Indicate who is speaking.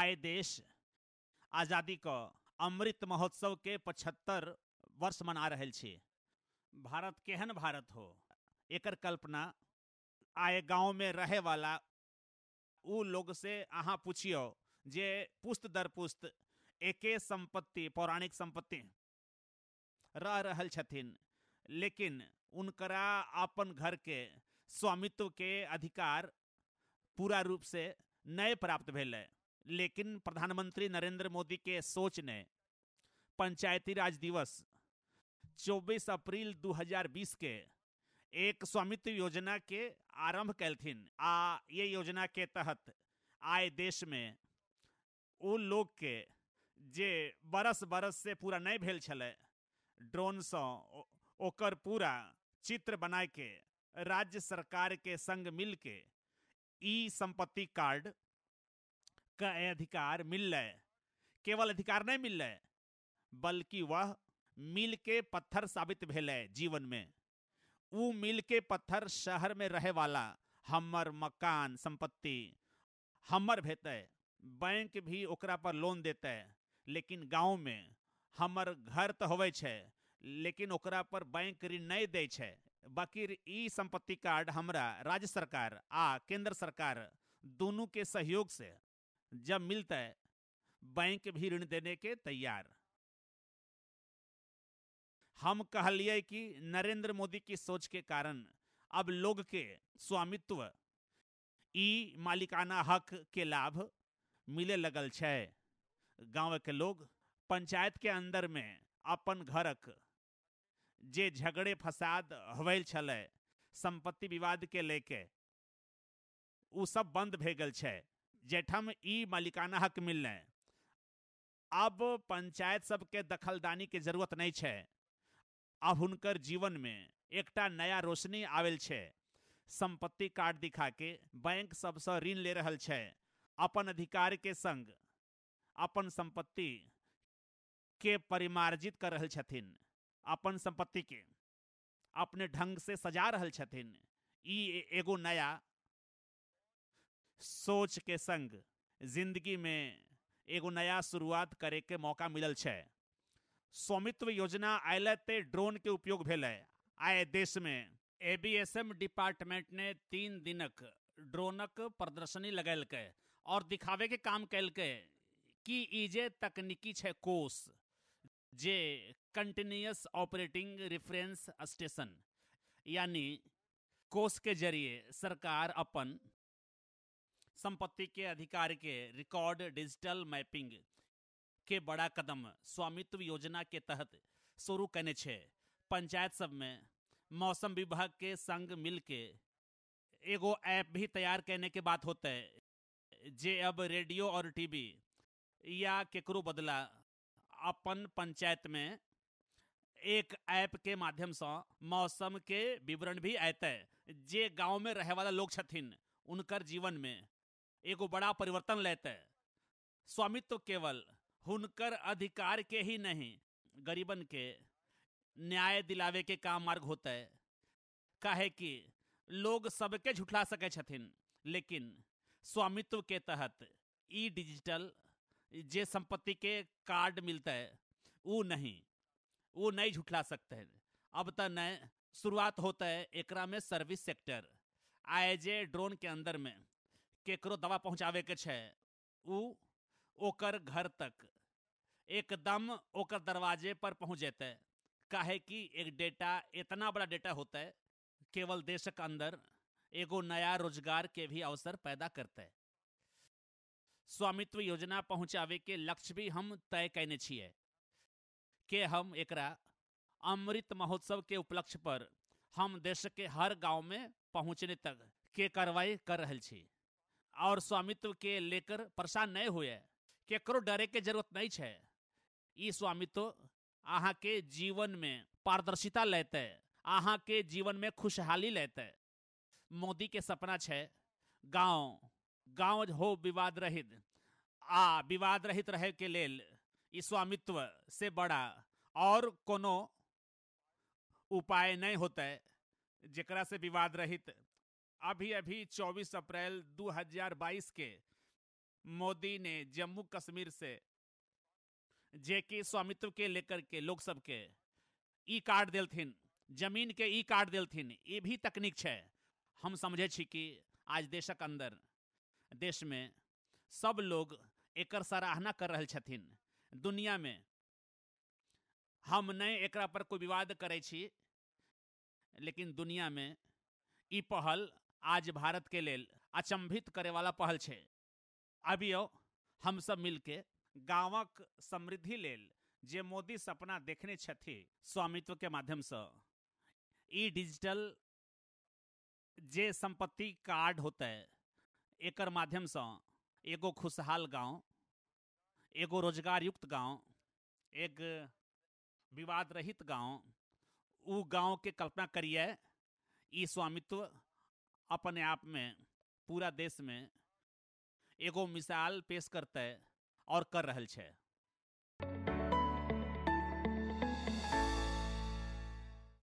Speaker 1: आए देश आज़ादी का अमृत महोत्सव के पचहत्तर वर्ष मना रहे भारत केहन भारत हो एकर कल्पना आए गांव में रहे वाला उ लोग से अहाँ पूछियो जे पुस्त दर पुस्त एके संपत्ति पौराणिक संपत्ति रह रहल छथिन लेकिन उनकरा अपन घर के स्वामित्व के अधिकार पूरा रूप से नहीं प्राप्त भेलै लेकिन प्रधानमंत्री नरेंद्र मोदी के सोच ने पंचायती राज दिवस 24 अप्रैल 2020 के एक स्वामित्व योजना के आरंभ कल आ ये योजना के तहत आए देश में वो लोग के जे बरस बरस से पूरा नहीं भेल छले ड्रोन से ओकर पूरा चित्र बना के राज्य सरकार के संग मिल के ई संपत्ति कार्ड का अधिकार मिल रहा है केवल अधिकार नहीं मिल रहा है बल्कि वह मिल के पत्थर साबित भेल है जीवन में वो मिल के पत्थर शहर में रहे वाला हमर मकान संपत्ति हमर भेत है बैंक भी ओकरा पर लोन देता है लेकिन गांव में हमर घर तो होवे छे लेकिन ओकरा पर बैंक ऋण नहीं दे छे बाकी ई संपत्ति कार्ड हमरा राज्य सरकार आ केंद्र सरकार दोनों के सहयोग से जब मिलता है बैंक भी ऋण देने के तैयार हम लिए कि नरेंद्र मोदी की सोच के कारण अब लोग के स्वामित्व ई मालिकाना हक के लाभ मिले लगल छ गांव के लोग पंचायत के अंदर में अपन घरक जे झगड़े फसाद हवल छ संपत्ति विवाद के लेके उ सब बंद भे गल जेठम ई मालिकाना हक मिलने अब पंचायत सबके दखलदानी के जरूरत नहीं छे अब हर जीवन में एक नया रोशनी आवेल छे संपत्ति कार्ड दिखा के बैंक सबसे ऋण ले रहल छे अपन अधिकार के संग अपन संपत्ति के परिमार्जित कर रहल छथिन अपन संपत्ति के अपने ढंग से सजा रहल छथिन ई एगो नया सोच के संग जिंदगी में एगो नया शुरुआत करे के मौका मिलल छे स्वामित्व योजना आयल ते ड्रोन के उपयोग भेल है आए देश में एबीएसएम डिपार्टमेंट ने तीन दिनक ड्रोनक प्रदर्शनी के और दिखावे के काम के कि ई तकनीकी छे कोस जे कंटिन्यूस ऑपरेटिंग रेफरेंस स्टेशन यानी कोस के जरिए सरकार अपन संपत्ति के अधिकार के रिकॉर्ड डिजिटल मैपिंग के बड़ा कदम स्वामित्व योजना के तहत शुरू कने छे पंचायत सब में मौसम विभाग के संग मिल के एगो ऐप भी तैयार करने के बात होता है जे अब रेडियो और टीवी या केकरो बदला अपन पंचायत में एक ऐप के माध्यम से मौसम के विवरण भी है जे गांव में रहे वाला लोग छथिन उनकर जीवन में एगो बड़ा परिवर्तन लेते स्वामित्व केवल हुनकर अधिकार के ही नहीं गरीबन के न्याय दिलावे के काम मार्ग होते कहे कि लोग सबके झुठला सके छथिन लेकिन स्वामित्व के तहत ई डिजिटल जे संपत्ति के कार्ड मिलता है वो नहीं वो नहीं झुठला सकते हैं अब त न शुरुआत होता है एकरा में सर्विस सेक्टर आए जे ड्रोन के अंदर में केकरो दवा पहुंचावे के छे उ ओकर घर तक एकदम ओकर दरवाजे पर पहुंच जेतै काहे कि एक डेटा इतना बड़ा डेटा होता है केवल देश के अंदर एगो नया रोजगार के भी अवसर पैदा करते स्वामित्व योजना पहुंचावे के लक्ष्य भी हम तय कैने छे के हम एकरा अमृत महोत्सव के उपलक्ष्य पर हम देश के हर गांव में पहुंचने तक के कार्रवाई कर रहे छी और स्वामित्व के लेकर परेशान नहीं हुए केकरो डरे के जरूरत नहीं है स्वामित्व अहा के जीवन में पारदर्शिता लेते अहा के जीवन में खुशहाली लेते मोदी के सपना है गांव गांव हो विवाद रहित आ विवाद रहित रहे के लेल स्वामित्व से बड़ा और कोनो उपाय नहीं होते जरा से विवाद रहित अभी अभी 24 अप्रैल 2022 के मोदी ने जम्मू कश्मीर से जेके स्वामित्व के लेकर के लोग सबके ई कार्ड दिलथिन जमीन के ई कार्ड दिलथिन ये भी तकनीक है हम समझे छी कि आज देशक अंदर देश में सब लोग एकर सराहना कर रहे छथिन दुनिया में हम नहीं एकरा पर कोई विवाद करे छी लेकिन दुनिया में ई पहल आज भारत के लेल अचंभित करे वाला पहल छे अभियो हम सब मिलके गांवक समृद्धि लेल जे मोदी सपना देखने छथि स्वामित्व के माध्यम से ई डिजिटल जे संपत्ति कार्ड होते एकर माध्यम से एगो खुशहाल गांव एगो रोजगार युक्त गांव एक विवाद रहित गांव उ गांव के कल्पना करिए ई स्वामित्व अपने आप में पूरा देश में एगो मिसाल पेश करते और कर रहल छे